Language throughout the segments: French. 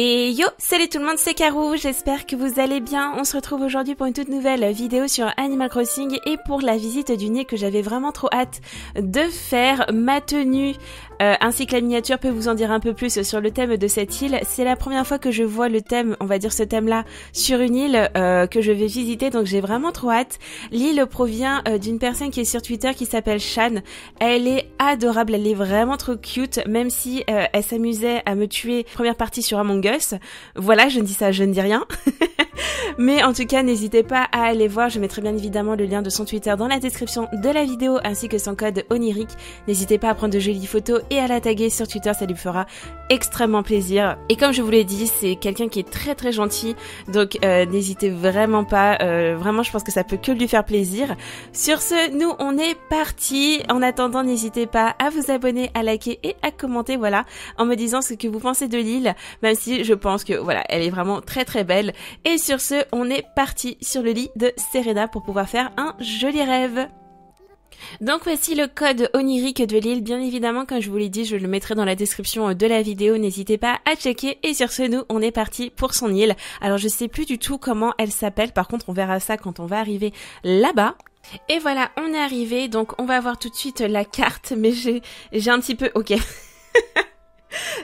Et yo, salut tout le monde, c'est Karou j'espère que vous allez bien. On se retrouve aujourd'hui pour une toute nouvelle vidéo sur Animal Crossing et pour la visite d'une île que j'avais vraiment trop hâte de faire. Ma tenue euh, ainsi que la miniature peut vous en dire un peu plus sur le thème de cette île. C'est la première fois que je vois le thème, on va dire ce thème-là, sur une île euh, que je vais visiter, donc j'ai vraiment trop hâte. L'île provient euh, d'une personne qui est sur Twitter qui s'appelle Shan. Elle est adorable, elle est vraiment trop cute, même si elle s'amusait à me tuer première partie sur Among Us voilà, je ne dis ça, je ne dis rien. Mais en tout cas, n'hésitez pas à aller voir. Je mettrai bien évidemment le lien de son Twitter dans la description de la vidéo ainsi que son code onirique. N'hésitez pas à prendre de jolies photos et à la taguer sur Twitter. Ça lui fera extrêmement plaisir. Et comme je vous l'ai dit, c'est quelqu'un qui est très très gentil. Donc euh, n'hésitez vraiment pas. Euh, vraiment, je pense que ça peut que lui faire plaisir. Sur ce, nous, on est parti. En attendant, n'hésitez pas à vous abonner, à liker et à commenter. Voilà, en me disant ce que vous pensez de l'île. Même si je pense que voilà, elle est vraiment très très belle. Et sur ce, on est parti sur le lit de Serena pour pouvoir faire un joli rêve. Donc voici le code onirique de l'île. Bien évidemment, comme je vous l'ai dit, je le mettrai dans la description de la vidéo. N'hésitez pas à checker. Et sur ce, nous, on est parti pour son île. Alors, je sais plus du tout comment elle s'appelle. Par contre, on verra ça quand on va arriver là-bas. Et voilà, on est arrivé. Donc, on va voir tout de suite la carte. Mais j'ai un petit peu, ok.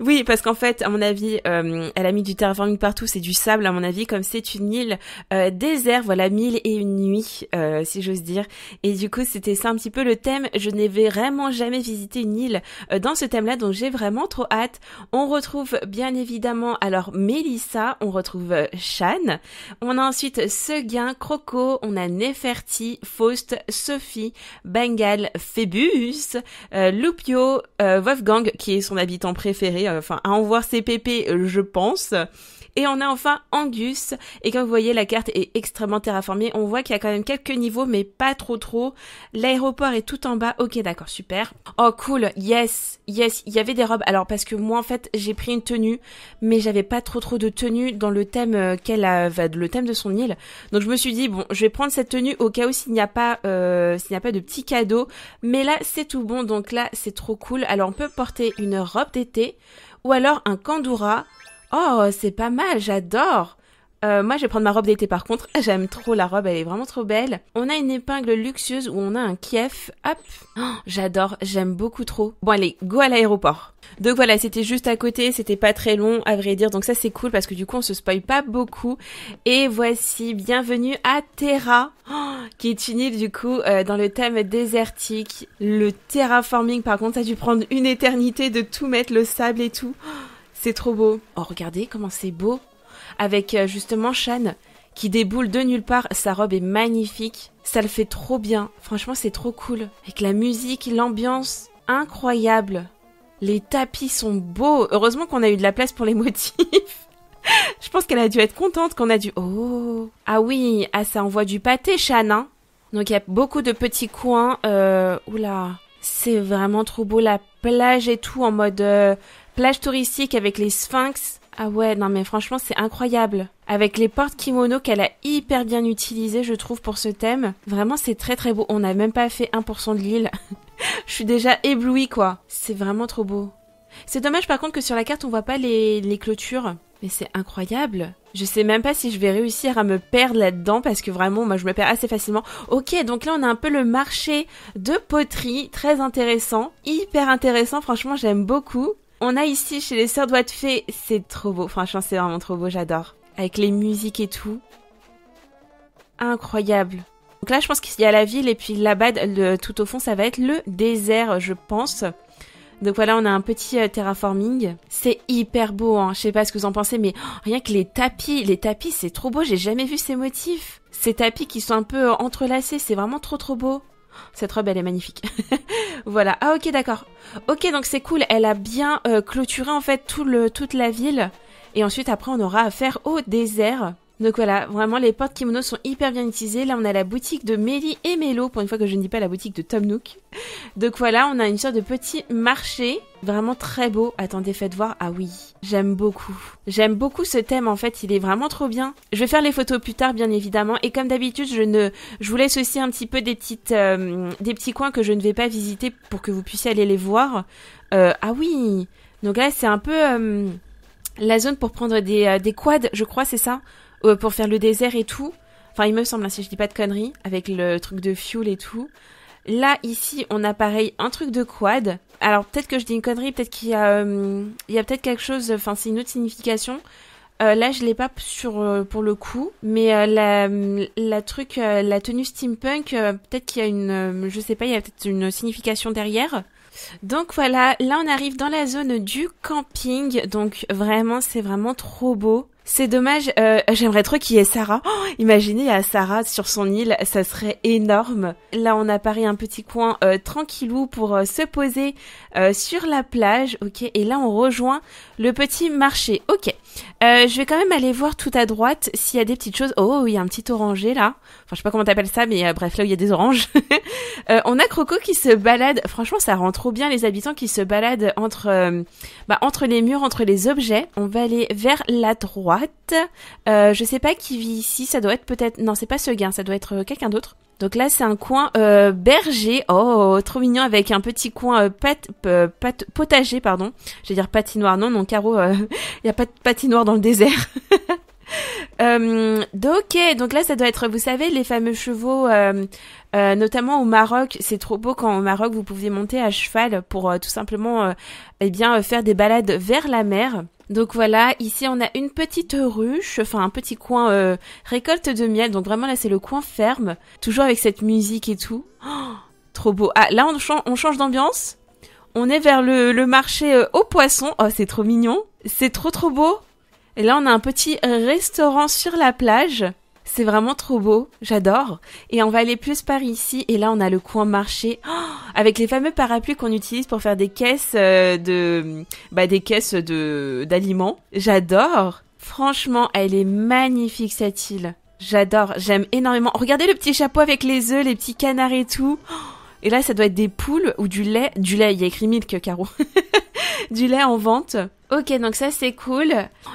Oui, parce qu'en fait, à mon avis, euh, elle a mis du terraforming partout, c'est du sable, à mon avis, comme c'est une île euh, désert, voilà, mille et une nuits, euh, si j'ose dire. Et du coup, c'était ça un petit peu le thème. Je n'ai vraiment jamais visité une île dans ce thème-là, donc j'ai vraiment trop hâte. On retrouve bien évidemment, alors, Melissa, on retrouve Shan, on a ensuite Seguin, Croco, on a Neferti, Faust, Sophie, Bengal, Phébus, Lupio, Wolfgang, qui est son habitant préféré, préféré. Euh, enfin, à en voir CPP, euh, je pense. Et on a enfin Angus. Et comme vous voyez, la carte est extrêmement terraformée. On voit qu'il y a quand même quelques niveaux, mais pas trop trop. L'aéroport est tout en bas. Ok, d'accord, super. Oh, cool. Yes, yes. Il y avait des robes. Alors, parce que moi, en fait, j'ai pris une tenue, mais j'avais pas trop trop de tenue dans le thème euh, qu'elle a, le thème de son île. Donc, je me suis dit, bon, je vais prendre cette tenue au cas où s'il n'y a pas, euh, s'il n'y a pas de petits cadeaux. Mais là, c'est tout bon. Donc là, c'est trop cool. Alors, on peut porter une robe d'été ou alors un kandura. Oh, c'est pas mal, j'adore. Euh, moi, je vais prendre ma robe d'été par contre. J'aime trop la robe, elle est vraiment trop belle. On a une épingle luxueuse où on a un kief. Hop, oh, j'adore, j'aime beaucoup trop. Bon, allez, go à l'aéroport. Donc voilà, c'était juste à côté, c'était pas très long à vrai dire. Donc ça, c'est cool parce que du coup, on se spoil pas beaucoup. Et voici, bienvenue à Terra, oh, qui est une île du coup euh, dans le thème désertique. Le terraforming, par contre, ça a dû prendre une éternité de tout mettre, le sable et tout. Oh, c'est trop beau. Oh, regardez comment c'est beau. Avec euh, justement Shan qui déboule de nulle part. Sa robe est magnifique. Ça le fait trop bien. Franchement, c'est trop cool. Avec la musique, l'ambiance, incroyable. Les tapis sont beaux. Heureusement qu'on a eu de la place pour les motifs. Je pense qu'elle a dû être contente qu'on a dû... Oh Ah oui, ah, ça envoie du pâté, shane hein. Donc il y a beaucoup de petits coins. Euh, oula, c'est vraiment trop beau la plage et tout en mode... Euh, plage touristique avec les sphinx. Ah ouais, non mais franchement, c'est incroyable. Avec les portes kimono qu'elle a hyper bien utilisées, je trouve, pour ce thème. Vraiment, c'est très très beau. On n'a même pas fait 1% de l'île. je suis déjà éblouie, quoi. C'est vraiment trop beau. C'est dommage par contre que sur la carte on voit pas les, les clôtures. Mais c'est incroyable. Je sais même pas si je vais réussir à me perdre là-dedans parce que vraiment, moi, je me perds assez facilement. Ok, donc là, on a un peu le marché de poterie, très intéressant, hyper intéressant. Franchement, j'aime beaucoup. On a ici chez les Sœurs Doigts de Fée, c'est trop beau. Franchement, c'est vraiment trop beau, j'adore. Avec les musiques et tout. Incroyable. Donc là, je pense qu'il y a la ville et puis là-bas, tout au fond, ça va être le désert, je pense. Donc voilà, on a un petit euh, terraforming. C'est hyper beau, hein. Je sais pas ce que vous en pensez, mais oh, rien que les tapis, les tapis, c'est trop beau. J'ai jamais vu ces motifs. Ces tapis qui sont un peu euh, entrelacés, c'est vraiment trop trop beau. Cette robe, elle est magnifique. voilà. Ah ok, d'accord. Ok, donc c'est cool. Elle a bien euh, clôturé en fait le, toute la ville. Et ensuite, après, on aura affaire au désert. Donc voilà, vraiment les portes kimono sont hyper bien utilisées. Là on a la boutique de Mélie et Melo, pour une fois que je ne dis pas la boutique de Tom Nook. Donc voilà, on a une sorte de petit marché, vraiment très beau. Attendez, faites voir. Ah oui, j'aime beaucoup. J'aime beaucoup ce thème en fait, il est vraiment trop bien. Je vais faire les photos plus tard bien évidemment. Et comme d'habitude, je ne, je vous laisse aussi un petit peu des petites, euh, des petits coins que je ne vais pas visiter pour que vous puissiez aller les voir. Euh, ah oui, donc là c'est un peu euh, la zone pour prendre des, des quads, je crois, c'est ça euh, pour faire le désert et tout. Enfin, il me semble, hein, si je dis pas de conneries, avec le truc de fuel et tout. Là, ici, on a pareil un truc de quad. Alors, peut-être que je dis une connerie, peut-être qu'il y a, euh, a peut-être quelque chose, enfin, c'est une autre signification. Euh, là, je l'ai pas sur euh, pour le coup, mais la, la truc, la tenue steampunk, peut-être qu'il y a une, je sais pas, il y a peut-être une signification derrière. Donc voilà, là on arrive dans la zone du camping, donc vraiment c'est vraiment trop beau. C'est dommage. Euh, j'aimerais trop qu'il y ait Sarah. Oh, imaginez à Sarah sur son île, ça serait énorme. Là, on a un petit coin euh, tranquillou pour euh, se poser sur la plage. Ok. Et là, on rejoint le petit marché. Ok. je vais quand même aller voir tout à droite s'il y a des petites choses. Oh, il y a un petit oranger là. Enfin, je sais pas comment t'appelles ça, mais bref, là où il y a des oranges. on a Croco qui se balade. Franchement, ça rend trop bien les habitants qui se baladent entre, bah, entre les murs, entre les objets. On va aller vers la droite. Euh, je sais pas qui vit ici, ça doit être peut-être... Non, c'est pas ce gain, ça doit être euh, quelqu'un d'autre. Donc là, c'est un coin euh, berger. Oh, trop mignon avec un petit coin potager, pardon. Je vais dire patinoire, non, non, carreau. Il n'y a pas de patinoire dans le désert. Euh, donc là, ça doit être, vous savez, les fameux chevaux, euh, euh, notamment au Maroc. C'est trop beau quand au Maroc, vous pouviez monter à cheval pour tout simplement, eh bien, faire des balades vers la mer. Donc voilà, ici on a une petite ruche, enfin un petit coin récolte de miel. Donc vraiment là, c'est le coin ferme, toujours avec cette musique et tout. Oh, trop beau. Ah, là, on, change, d'ambiance. On est vers le, le marché aux poissons. Oh, c'est trop mignon. C'est trop trop beau. Et là, on a un petit restaurant sur la plage. C'est vraiment trop beau, j'adore. Et on va aller plus par ici, et là on a le coin marché, oh, avec les fameux parapluies qu'on utilise pour faire des caisses euh, de, bah des caisses de d'aliments. J'adore. Franchement, elle est magnifique cette île. J'adore, j'aime énormément. Regardez le petit chapeau avec les œufs, les petits canards et tout. Oh, et là, ça doit être des poules ou du lait. Du lait, il y a écrit milk, Caro. du lait en vente. Ok, donc ça c'est cool.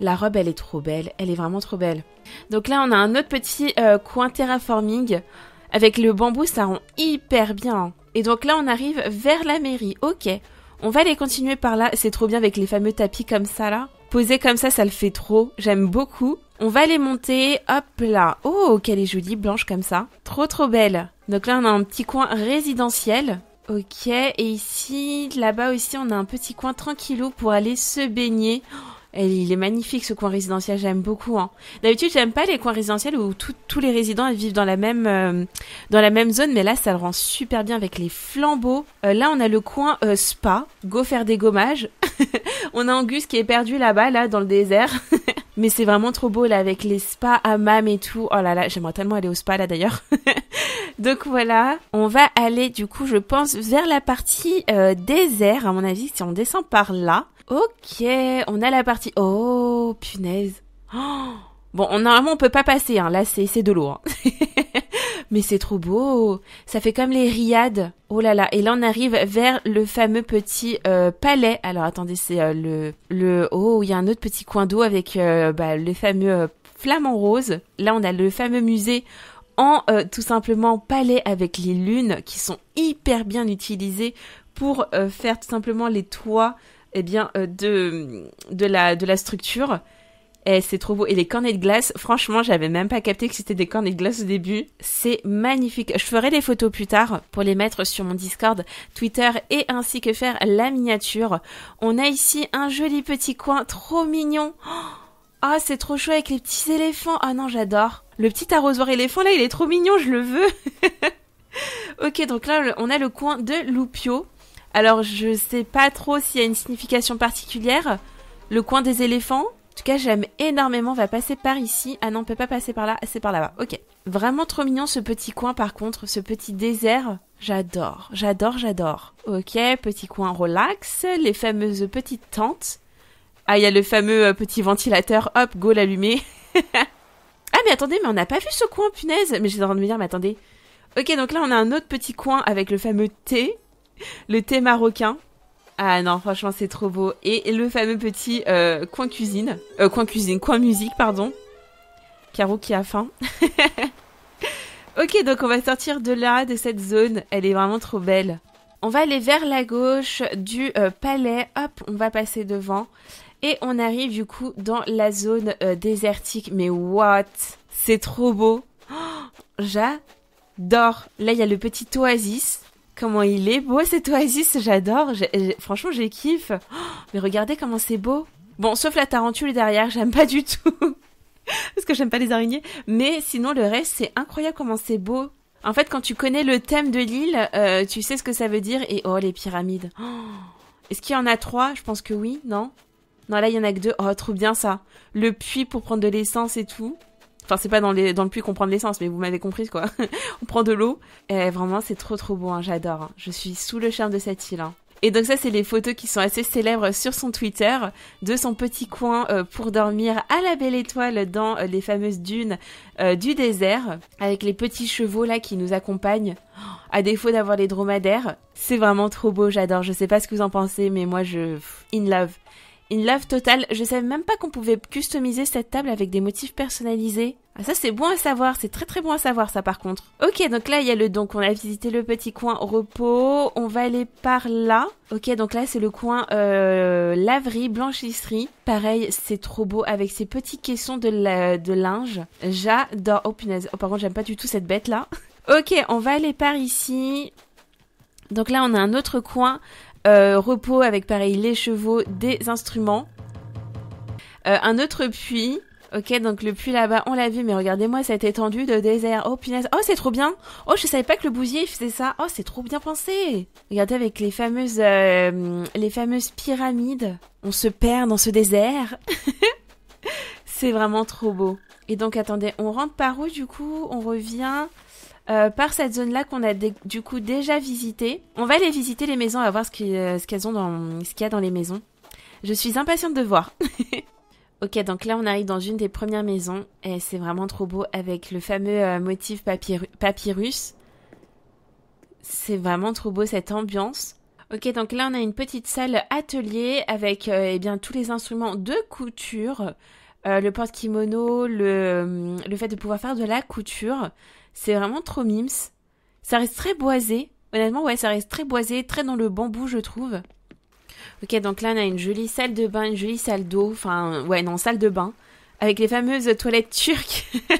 La robe, elle est trop belle. Elle est vraiment trop belle. Donc là, on a un autre petit euh, coin terraforming. Avec le bambou, ça rend hyper bien. Et donc là, on arrive vers la mairie. Ok, on va aller continuer par là. C'est trop bien avec les fameux tapis comme ça là. Posé comme ça, ça le fait trop. J'aime beaucoup. On va les monter, hop là. Oh, qu'elle est jolie, blanche comme ça. Trop trop belle. Donc là, on a un petit coin résidentiel. Ok, et ici, là-bas aussi, on a un petit coin tranquillou pour aller se baigner. Oh, il est magnifique ce coin résidentiel, j'aime beaucoup. Hein. D'habitude, j'aime pas les coins résidentiels où tous les résidents vivent dans la même euh, dans la même zone, mais là, ça le rend super bien avec les flambeaux. Euh, là, on a le coin euh, spa, go faire des gommages. on a Angus qui est perdu là-bas, là, dans le désert. mais c'est vraiment trop beau là avec les spas, à mam et tout. Oh là là, j'aimerais tellement aller au spa là d'ailleurs. Donc voilà, on va aller du coup, je pense, vers la partie euh, désert, à mon avis, si on descend par là. Ok, on a la partie... Oh, punaise. Oh Bon, normalement, on peut pas passer. Hein. Là, c'est de l'eau. Hein. Mais c'est trop beau. Ça fait comme les riades. Oh là là. Et là, on arrive vers le fameux petit euh, palais. Alors, attendez, c'est euh, le le oh, il y a un autre petit coin d'eau avec bah, le fameux flamant rose. Là, on a le fameux musée en euh, tout simplement palais avec les lunes qui sont hyper bien utilisées pour euh, faire tout simplement les toits eh bien, euh, de, de, la, de la structure. Et c'est trop beau. Et les cornets de glace, franchement, j'avais même pas capté que c'était des cornets de glace au début. C'est magnifique. Je ferai des photos plus tard pour les mettre sur mon Discord, Twitter et ainsi que faire la miniature. On a ici un joli petit coin trop mignon. Oh ah, c'est trop chouette avec les petits éléphants. Ah non, j'adore. Le petit arrosoir éléphant, là, il est trop mignon, je le veux. ok, donc là, on a le coin de Loupio. Alors, je sais pas trop s'il y a une signification particulière. Le coin des éléphants. En tout cas, j'aime énormément. On va passer par ici. Ah non, on peut pas passer par là. C'est par là-bas. Ok. Vraiment trop mignon ce petit coin, par contre. Ce petit désert. J'adore. J'adore, j'adore. Ok, petit coin relax. Les fameuses petites tentes. Ah, il y a le fameux euh, petit ventilateur, hop, go l'allumer. ah, mais attendez, mais on n'a pas vu ce coin, punaise. Mais j'ai en de me dire, mais attendez. Ok, donc là, on a un autre petit coin avec le fameux thé, le thé marocain. Ah non, franchement, c'est trop beau. Et le fameux petit euh, coin cuisine, euh, coin cuisine, coin musique, pardon. Caro qui a faim. ok, donc on va sortir de là, de cette zone. Elle est vraiment trop belle. On va aller vers la gauche du palais. Hop, on va passer devant. Et on arrive du coup dans la zone euh, désertique. Mais what C'est trop beau oh, J'adore Là, il y a le petit oasis. Comment il est beau cet oasis, j'adore. Franchement, j'ai kiffe. Oh, mais regardez comment c'est beau. Bon, sauf la tarentule derrière, j'aime pas du tout. Parce que j'aime pas les araignées. Mais sinon, le reste, c'est incroyable comment c'est beau. En fait, quand tu connais le thème de l'île, euh, tu sais ce que ça veut dire. Et oh, les pyramides. Oh, est-ce qu'il y en a trois Je pense que oui, non non, là, il y en a que deux. Oh, trop bien ça. Le puits pour prendre de l'essence et tout. Enfin, c'est pas dans, le puits qu'on prend de l'essence, mais vous m'avez compris, quoi. On prend de l'eau. Et eh, vraiment, c'est trop, trop beau. Hein. J'adore. Hein. Je suis sous le charme de cette île. Hein. Et donc ça, c'est les photos qui sont assez célèbres sur son Twitter, de son petit coin euh, pour dormir à la belle étoile dans euh, les fameuses dunes euh, du désert, avec les petits chevaux là qui nous accompagnent. Oh, à défaut d'avoir les dromadaires, c'est vraiment trop beau, j'adore. Je sais pas ce que vous en pensez, mais moi, je... In love. Une love totale, je savais même pas qu'on pouvait customiser cette table avec des motifs personnalisés. Ah ça c'est bon à savoir, c'est très très bon à savoir ça par contre. Ok donc là il y a le donc on a visité le petit coin repos, on va aller par là. Ok donc là c'est le coin euh, laverie, blanchisserie. Pareil c'est trop beau avec ces petits caissons de, de linge. J'adore, oh oh, par contre j'aime pas du tout cette bête là. ok on va aller par ici, donc là, on a un autre coin euh, repos avec pareil les chevaux, des instruments. Euh, un autre puits. Ok, donc le puits là-bas, on l'a vu, mais regardez-moi cette étendue de désert. Oh punaise, oh c'est trop bien. Oh, je savais pas que le bousier faisait ça. Oh, c'est trop bien pensé. Regardez avec les fameuses, euh, les fameuses pyramides. On se perd dans ce désert. c'est vraiment trop beau. Et donc attendez, on rentre par où du coup On revient euh, par cette zone-là qu'on a du coup déjà visitée. On va aller visiter les maisons, à voir euh, ce qu'elles ont dans ce qu'il y a dans les maisons. Je suis impatiente de voir. ok, donc là on arrive dans une des premières maisons et c'est vraiment trop beau avec le fameux euh, motif papyrus. C'est vraiment trop beau cette ambiance. Ok, donc là on a une petite salle atelier avec eh bien tous les instruments de couture, le porte-kimono, le, le, fait de pouvoir faire de la couture. C'est vraiment trop mims. Ça reste très boisé. Honnêtement, ouais, ça reste très boisé, très dans le bambou, je trouve. Ok, donc là, on a une jolie salle de bain, une jolie salle d'eau. Enfin, ouais, non, salle de bain. Avec les fameuses toilettes turques.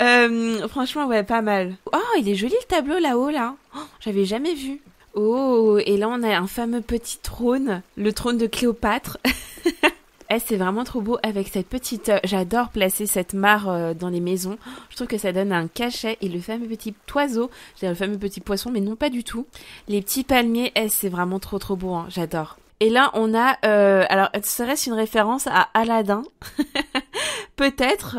Euh, franchement, ouais, pas mal. Oh, il est joli le tableau là-haut, là. Oh, j'avais jamais vu. Oh, et là, on a un fameux petit trône. Le trône de Cléopâtre. Eh, c'est vraiment trop beau avec cette petite. Euh, j'adore placer cette mare euh, dans les maisons. Je trouve que ça donne un cachet et le fameux petit oiseau, cest le fameux petit poisson, mais non pas du tout. Les petits palmiers, eh, c'est vraiment trop trop beau. Hein, j'adore. Et là, on a, euh, alors, serait-ce une référence à Aladdin Peut-être.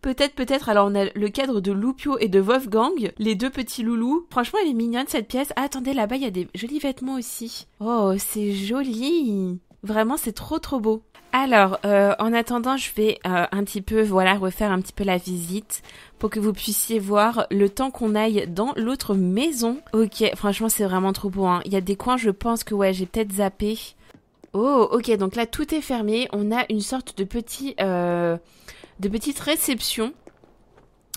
Peut-être, peut-être. Alors, on a le cadre de Lupio et de Wolfgang, les deux petits loulous. Franchement, elle est mignonne cette pièce. Ah, attendez, là-bas, il y a des jolis vêtements aussi. Oh, c'est joli. Vraiment, c'est trop trop beau. Alors, euh, en attendant, je vais euh, un petit peu, voilà, refaire un petit peu la visite pour que vous puissiez voir le temps qu'on aille dans l'autre maison. Ok, franchement, c'est vraiment trop beau. Hein. Il y a des coins, je pense que ouais, j'ai peut-être zappé. Oh, ok, donc là, tout est fermé. On a une sorte de petit, euh, de petite réception.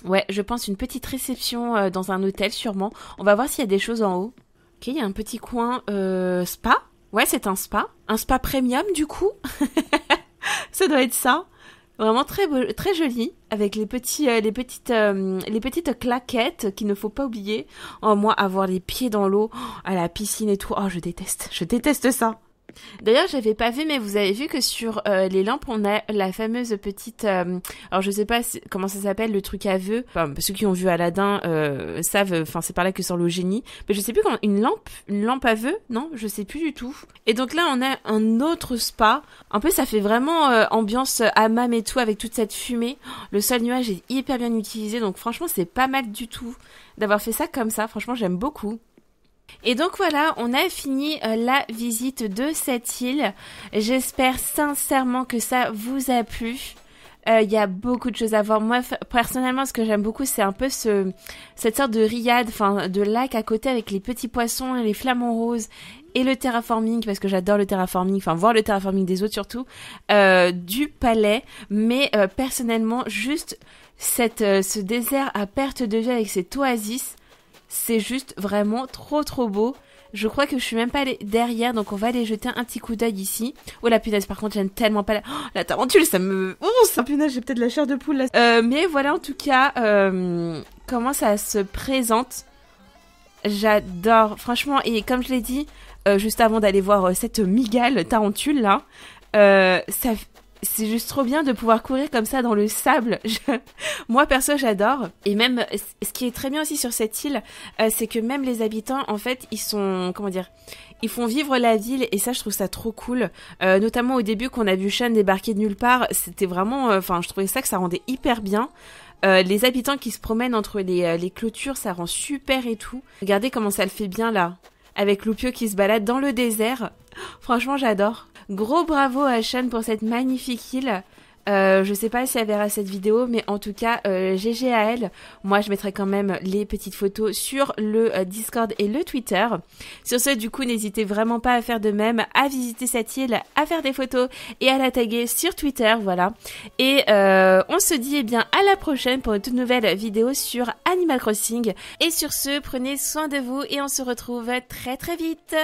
Ouais, je pense une petite réception dans un hôtel sûrement. On va voir s'il y a des choses en haut. Ok, il y a un petit coin spa. Ouais, c'est un spa. Un spa premium, du coup. ça doit être ça. Vraiment très, beau, très joli, avec les, petits, euh, les, petites, euh, les petites claquettes qu'il ne faut pas oublier. Oh, moi, avoir les pieds dans l'eau, oh, à la piscine et tout, oh, je déteste, je déteste ça. D'ailleurs, j'avais pas vu, mais vous avez vu que sur euh, les lampes, on a la fameuse petite. Euh, alors, je sais pas comment ça s'appelle, le truc à vœux. ceux qui ont vu Aladdin euh, savent. Enfin, c'est par là que sort le génie. Mais je sais plus comment. Une lampe, une lampe à vœux Non, je sais plus du tout. Et donc là, on a un autre spa. En plus, ça fait vraiment ambiance hammam et tout avec toute cette fumée. Le sol nuage est hyper bien utilisé. Donc, franchement, c'est pas mal du tout d'avoir fait ça comme ça. Franchement, j'aime beaucoup. Et donc voilà, on a fini euh, la visite de cette île. J'espère sincèrement que ça vous a plu. Euh, il y a beaucoup de choses à voir. Moi, personnellement, ce que j'aime beaucoup, c'est un peu ce, cette sorte de riade, enfin, de lac à côté avec les petits poissons et les flamants roses et le terraforming, parce que j'adore le terraforming, enfin, voir le terraforming des autres surtout, euh, du palais. Mais personnellement, juste cette, ce désert à perte de vue avec cette oasis c'est juste vraiment trop trop beau. Je crois que je suis même pas derrière, donc on va aller jeter un petit coup d'œil ici. Oh la punaise, par contre, j'aime tellement pas la... Oh, la tarentule, ça me... Oh, ça... punaise, j'ai peut-être la chair de poule là. Euh, mais voilà en tout cas euh, comment ça se présente. J'adore, franchement, et comme je l'ai dit, euh, juste avant d'aller voir cette migale tarentule là, ça c'est juste trop bien de pouvoir courir comme ça dans le sable. Moi perso j'adore. Et même ce qui est très bien aussi sur cette île, euh, c'est que même les habitants en fait ils sont comment dire ils font vivre la ville et ça je trouve ça trop cool. Euh, notamment au début qu'on a vu Sean débarquer de nulle part, c'était vraiment, euh, enfin je trouvais ça que ça rendait hyper bien. les habitants qui se promènent entre les, clôtures, ça rend super et tout. Regardez comment ça le fait bien là, avec Lupio qui se balade dans le désert. Franchement j'adore. Gros bravo à Sean pour cette magnifique île. Euh, je sais pas si elle verra cette vidéo, mais en tout cas, GG euh, à elle. Moi, je mettrai quand même les petites photos sur le euh, Discord et le Twitter. Sur ce, du coup, n'hésitez vraiment pas à faire de même, à visiter cette île, à faire des photos et à la taguer sur Twitter, voilà. Et euh, on se dit, eh bien, à la prochaine pour une toute nouvelle vidéo sur Animal Crossing. Et sur ce, prenez soin de vous et on se retrouve très très vite